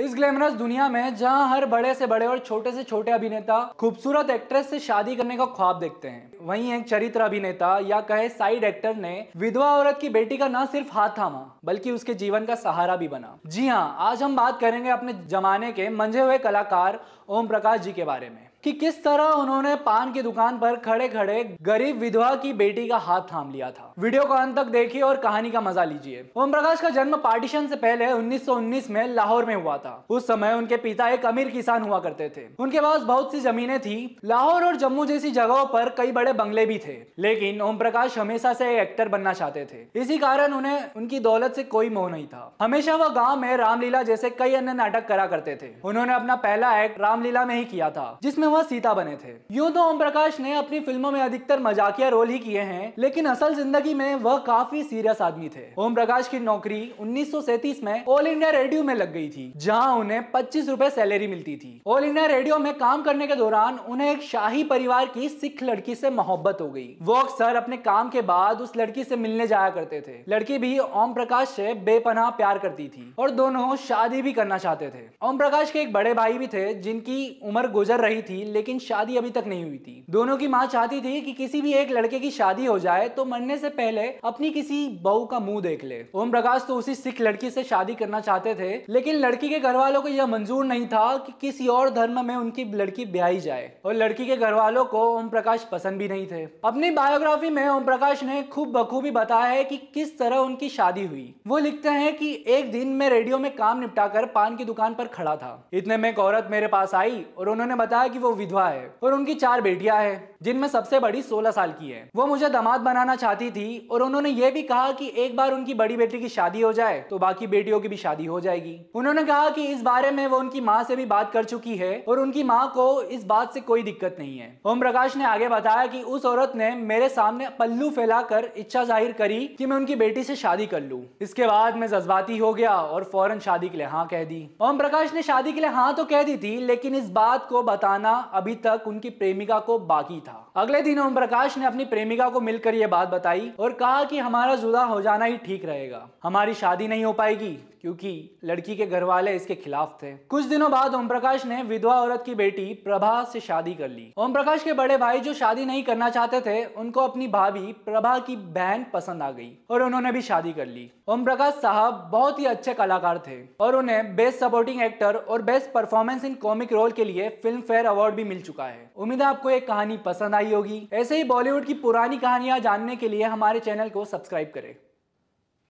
इस ग्लैमरस दुनिया में जहां हर बड़े से बड़े और छोटे से छोटे अभिनेता खूबसूरत एक्ट्रेस से शादी करने का ख्वाब देखते हैं वहीं एक चरित्र अभिनेता या कहे साइड एक्टर ने विधवा औरत की बेटी का न सिर्फ हाथ थामा बल्कि उसके जीवन का सहारा भी बना जी हाँ आज हम बात करेंगे अपने जमाने के मंझे हुए कलाकार ओम प्रकाश जी के बारे में कि किस तरह उन्होंने पान की दुकान पर खड़े खड़े गरीब विधवा की बेटी का हाथ थाम लिया था वीडियो को अंत तक देखिए और कहानी का मजा लीजिए ओम प्रकाश का जन्म पार्टीशन से पहले 1919 में लाहौर में हुआ था उस समय उनके पिता एक अमीर किसान हुआ करते थे उनके पास बहुत सी जमीनें थी लाहौर और जम्मू जैसी जगहों पर कई बड़े बंगले भी थे लेकिन ओम प्रकाश हमेशा से एक्टर बनना चाहते थे इसी कारण उन्हें उनकी दौलत से कोई मोह नहीं था हमेशा वह गाँव में रामलीला जैसे कई अन्य नाटक करा करते थे उन्होंने अपना पहला एक्ट रामलीला में ही किया था जिसमें वह सीता बने थे यूं तो ओम प्रकाश ने अपनी फिल्मों में अधिकतर मजाकिया रोल ही किए हैं लेकिन असल जिंदगी में वह काफी सीरियस आदमी थे ओम प्रकाश की नौकरी 1937 में ऑल इंडिया रेडियो में लग गई थी जहाँ उन्हें पच्चीस रूपए सैलरी मिलती थी ऑल इंडिया रेडियो में काम करने के दौरान उन्हें एक शाही परिवार की सिख लड़की से मोहब्बत हो गई वो अक्सर अपने काम के बाद उस लड़की से मिलने जाया करते थे लड़की भी ओम प्रकाश से बेपनाह प्यार करती थी और दोनों शादी भी करना चाहते थे ओम प्रकाश के एक बड़े भाई भी थे जिनकी उम्र गुजर रही थी थी लेकिन शादी अभी तक नहीं हुई थी दोनों की माँ चाहती थी कि किसी भी एक लड़के की शादी हो जाए तो मरने से पहले अपनी किसी बहू का मुंह देख ले ओम प्रकाश तो उसी सिख लड़की से शादी करना चाहते थे लेकिन लड़की के घर वालों को यह मंजूर नहीं था कि किसी और धर्म में उनकी लड़की ब्याई जाए और लड़की के घर वालों को ओम प्रकाश पसंद भी नहीं थे अपनी बायोग्राफी में ओम प्रकाश ने खूब बखूबी बताया है कि किस तरह उनकी शादी हुई वो लिखते हैं कि एक दिन में रेडियो में काम निपटाकर पान की दुकान पर खड़ा था इतने में एक औरत मेरे पास आई और उन्होंने बताया कि वो विधवा है और उनकी चार बेटियां हैं जिनमें सबसे बड़ी 16 साल की है वो मुझे दामाद बनाना चाहती थी और उन्होंने ये भी कहा कि एक बार उनकी बड़ी बेटी की शादी हो जाए तो बाकी बेटियों की भी शादी हो जाएगी उन्होंने कहा कि इस बारे में वो उनकी माँ से भी बात कर चुकी है और उनकी माँ को इस बात से कोई दिक्कत नहीं है ओम प्रकाश ने आगे बताया कि उस औरत ने मेरे सामने पल्लू फैलाकर इच्छा जाहिर करी कि मैं उनकी बेटी से शादी कर लूं इसके बाद मैं जज्बाती हो गया और फौरन शादी के लिए हाँ कह दी ओम प्रकाश ने शादी के लिए हाँ तो कह दी थी लेकिन इस बात को बताना अभी तक उनकी प्रेमिका को बाकी था अगले दिन ओम प्रकाश ने अपनी प्रेमिका को मिलकर ये बात बताई और कहा कि हमारा जुदा हो जाना ही ठीक रहेगा हमारी शादी नहीं हो पाएगी क्योंकि लड़की के घर वाले इसके खिलाफ थे कुछ दिनों बाद ओम प्रकाश ने विधवा औरत की बेटी प्रभा से शादी कर ली ओम प्रकाश के बड़े भाई जो शादी नहीं करना चाहते थे उनको अपनी भाभी प्रभा की बहन पसंद आ गई और उन्होंने भी शादी कर ली ओम प्रकाश साहब बहुत ही अच्छे कलाकार थे और उन्हें बेस्ट सपोर्टिंग एक्टर और best performance in comic role के लिए फिल्म फेयर अवार्ड भी मिल चुका है उम्मीद है आपको एक कहानी पसंद आई आई होगी ऐसे ही बॉलीवुड की पुरानी कहानियां जानने के लिए हमारे चैनल को सब्सक्राइब करें